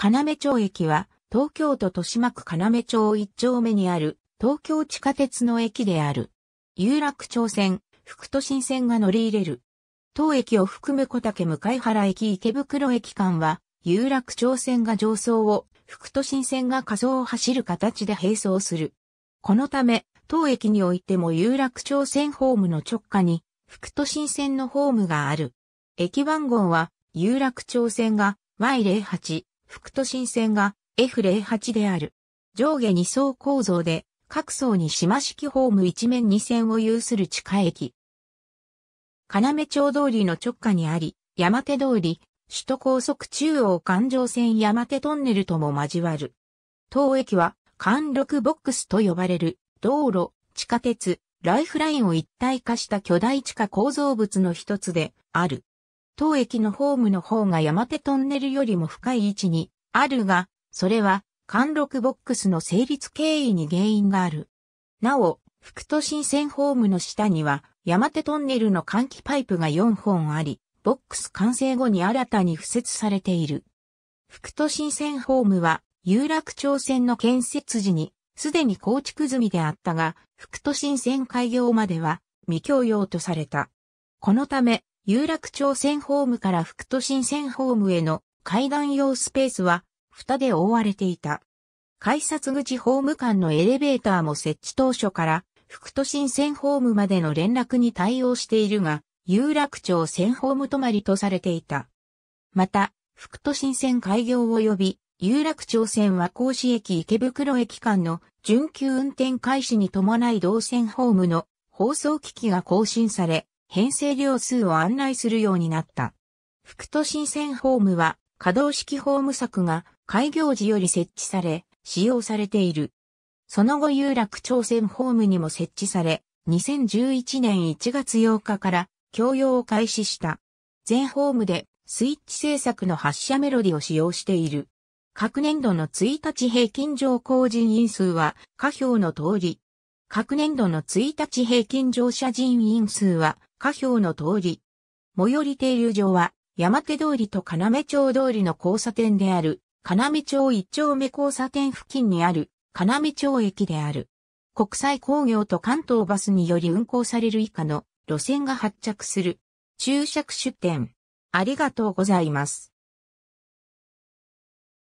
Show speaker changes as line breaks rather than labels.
要町駅は、東京都豊島区要町一丁目にある、東京地下鉄の駅である。有楽町線、副都心線が乗り入れる。当駅を含む小竹向原駅池袋駅間は、有楽町線が上層を、副都心線が仮想を走る形で並走する。このため、当駅においても有楽町線ホームの直下に、副都心線のホームがある。駅番号は、有楽町線が Y08、副都心線が F08 である。上下2層構造で、各層に島式ホーム一面2線を有する地下駅。金町通りの直下にあり、山手通り、首都高速中央環状線山手トンネルとも交わる。当駅は、貫禄ボックスと呼ばれる、道路、地下鉄、ライフラインを一体化した巨大地下構造物の一つである。当駅のホームの方が山手トンネルよりも深い位置にあるが、それは、貫禄ボックスの成立経緯に原因がある。なお、副都心線ホームの下には、山手トンネルの換気パイプが4本あり、ボックス完成後に新たに付設されている。副都心線ホームは、有楽町線の建設時に、すでに構築済みであったが、副都心線開業までは未供用とされた。このため、有楽町線ホームから副都心線ホームへの階段用スペースは、蓋で覆われていた。改札口ホーム間のエレベーターも設置当初から、副都心線ホームまでの連絡に対応しているが、有楽町線ホーム止まりとされていた。また、副都心線開業及び、有楽町線は甲子駅池袋駅間の準急運転開始に伴い同線ホームの放送機器が更新され、編成両数を案内するようになった。副都心線ホームは可動式ホーム柵が開業時より設置され、使用されている。その後有楽町線ホームにも設置され、2011年1月8日から供用を開始した。全ホームでスイッチ制作の発射メロディを使用している。各年度の1日平均乗降人員数は下表の通り。各年度の1日平均乗車人員数は下表の通り。最寄り停留場は、山手通りと金町通りの交差点である、金町一丁目交差点付近にある、金町駅である。国際工業と関東バスにより運行される以下の路線が発着する。注釈出店。ありがとうございます。